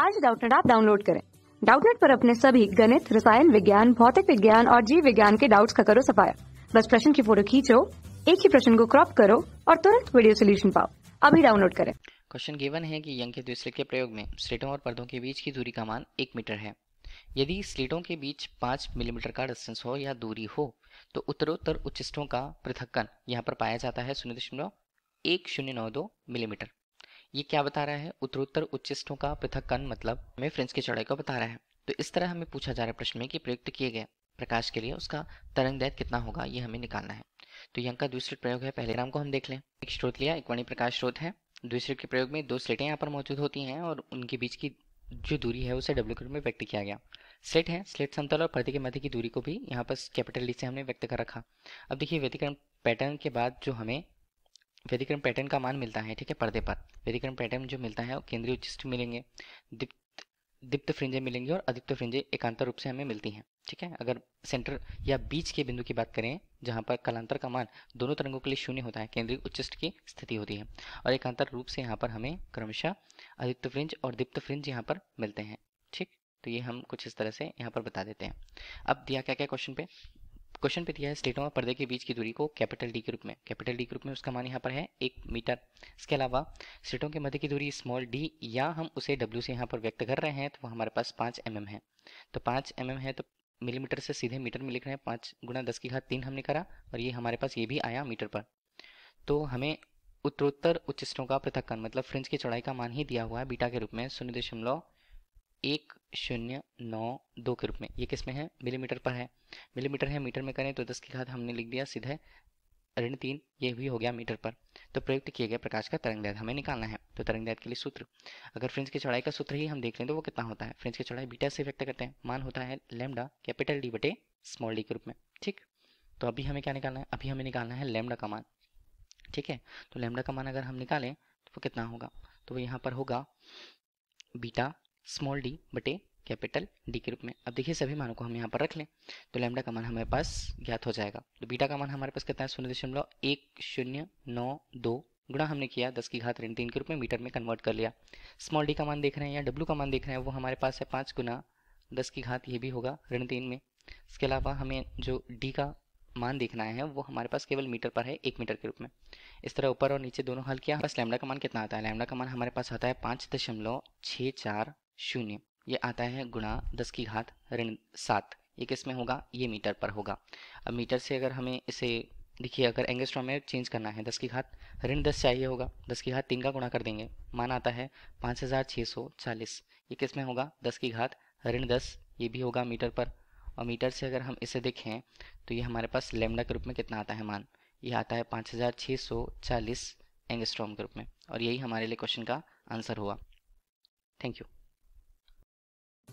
आज डाउटनेट आप डाउनलोड करें डाउटनेट पर अपने सभी गणित रसायन विज्ञान भौतिक विज्ञान और जीव विज्ञान के डाउट्स का करो सफाया बस प्रश्न की फोटो खींचो एक ही प्रश्न को क्रॉप करो और तुरंत वीडियो सोल्यूशन पाओ अभी डाउनलोड करें क्वेश्चन गिवन है कि यंग के दूसरे के प्रयोग में स्लेटों और पर्दों के बीच की दूरी का मान एक मीटर है यदि स्लेटों के बीच पाँच मिलीमीटर का डिस्टेंस हो या दूरी हो तो उत्तरोत्तर उच्चिष्टों का पृथक्कन यहाँ पर पाया जाता है शून्य दशमलव एक शून्य नौ दो मिलीमीटर ये क्या बता रहा है उत्तरोत्तर उच्चिष्टों का पृथककरण मतलब हमें फ्रिंज की चौड़ाई को बता रहा है तो इस तरह हमें पूछा जा रहा है प्रश्न में कि प्रयुक्त किए गए प्रकाश के लिए उसका तरंग दैत कितना होगा ये हमें निकालना है तो यहाँ का दूसरे प्रयोग है पहले नाम को हम देख लें एक स्रोत लिया एक वर्णी प्रकाश स्रोत है दूसरे के प्रयोग में दो स्लेटें यहाँ पर मौजूद होती हैं और उनके बीच की जो दूरी है उसे डब्ल्यू में व्यक्त किया गया स्लेट है स्लेट समतल और पर्दे के मध्य की दूरी को भी यहाँ पर कैपिटल डी से हमने व्यक्त कर रखा अब देखिए व्यतिक्रम पैटर्न के बाद जो हमें व्यतिक्रम पैटर्न का मान मिलता है ठीक है पर्दे पर व्यतिक्रम पैटर्न जो मिलता है केंद्रीय उच्चिष्ट मिलेंगे दीप्त दीप्त फ्रिंजें मिलेंगी और अधिप्त फ्रिंजें एकांतर रूप से हमें मिलती हैं ठीक है अगर सेंटर या बीच के बिंदु की बात करें जहाँ पर कलांतर का मान दोनों तरंगों के लिए शून्य होता है केंद्रीय उच्चिष्ट की स्थिति होती है और एकांतर रूप से यहाँ पर हमें क्रमशः अधिप्त फ्रिंज और दीप्त फ्रिंज यहाँ पर मिलते हैं ठीक तो ये हम कुछ इस तरह से यहाँ पर बता देते हैं अब दिया क्या क्या क्वेश्चन पे क्वेश्चन पे दिया है स्टेटों में पर्दे के बीच की दूरी को कैपिटल डी के रूप में कैपिटल डी के रूप में उसका मान यहाँ पर है एक मीटर इसके अलावा स्टेटों के मध्य की दूरी स्मॉल डी या हम उसे डब्ल्यू से यहाँ पर व्यक्त कर रहे हैं तो हमारे पास पाँच एम mm है तो पाँच एम mm है तो मिलीमीटर से सीधे मीटर में लिख रहे हैं पाँच गुना दस की घात तीन हमने करा और ये हमारे पास ये भी आया मीटर पर तो हमें उत्तरोत्तर उच्चों का पृथक्कन मतलब फ्रिंज की चौड़ाई का मान ही दिया हुआ है बीटा के रूप में शून्य दशमलव एक शून्य नौ दो के रूप में ये किस में है मिलीमीटर पर है मिलीमीटर है मीटर में करें तो दस की घात हमने लिख दिया सीधे ऋण तीन ये भी हो गया मीटर पर तो प्रयुक्त किए गए प्रकाश का तरंगदैत हमें निकालना है तो तरंगदैत के लिए सूत्र अगर फ्रिंज की चौड़ाई का सूत्र ही हम देख लें तो वो कितना होता है फ्रिंज की चौड़ाई बीटा से व्यक्त करते हैं मान होता है लेमडा कैपिटल डी बटे स्मॉल डी के रूप में ठीक तो अभी हमें क्या निकालना है अभी हमें निकालना है लेमडा का मान ठीक है तो लेमडा का मान अगर हम निकालें तो वो कितना होगा तो वो यहाँ पर होगा बीटा स्मॉल डी बटे कैपिटल डी के रूप में अब देखिए सभी मानों को हम यहाँ पर रख लें तो लैमडा का मान हमारे पास ज्ञात हो जाएगा तो बीटा का मान हमारे पास कितना है शून्य दशमलव एक शून्य नौ दो गुणा हमने किया दस की घात ऋण तीन के रूप में मीटर में कन्वर्ट कर लिया स्मॉल डी का मान देख रहे हैं या डब्ल्यू का मान देख रहे हैं वो हमारे पास है पाँच गुना दस की घात ये भी होगा ऋण तीन में इसके अलावा हमें जो डी का मान देखना है वो हमारे पास केवल मीटर पर है एक मीटर के रूप में इस तरह ऊपर और नीचे दोनों हल किया बस लैमडा का मान कितना आता है लैमडा का मान हमारे पास आता है पाँच दशमलव छः चार शून्य ये आता है गुणा दस की घात ऋण सात ये किस में होगा ये मीटर पर होगा अब मीटर से अगर हमें इसे देखिए अगर एंगस्ट्रॉम में चेंज करना है दस की घात ऋण दस चाहिए होगा दस की घात तीन का गुणा कर देंगे मान आता है पाँच हज़ार छः सौ चालीस ये किस में होगा दस की घात ऋण दस ये भी होगा मीटर पर और मीटर से अगर हम इसे देखें तो ये हमारे पास लेमडा के रूप में कितना आता है मान ये आता है पाँच हज़ार छः सौ चालीस एंगेस्ट्रॉम के रूप में और यही हमारे लिए क्वेश्चन का आंसर हुआ थैंक यू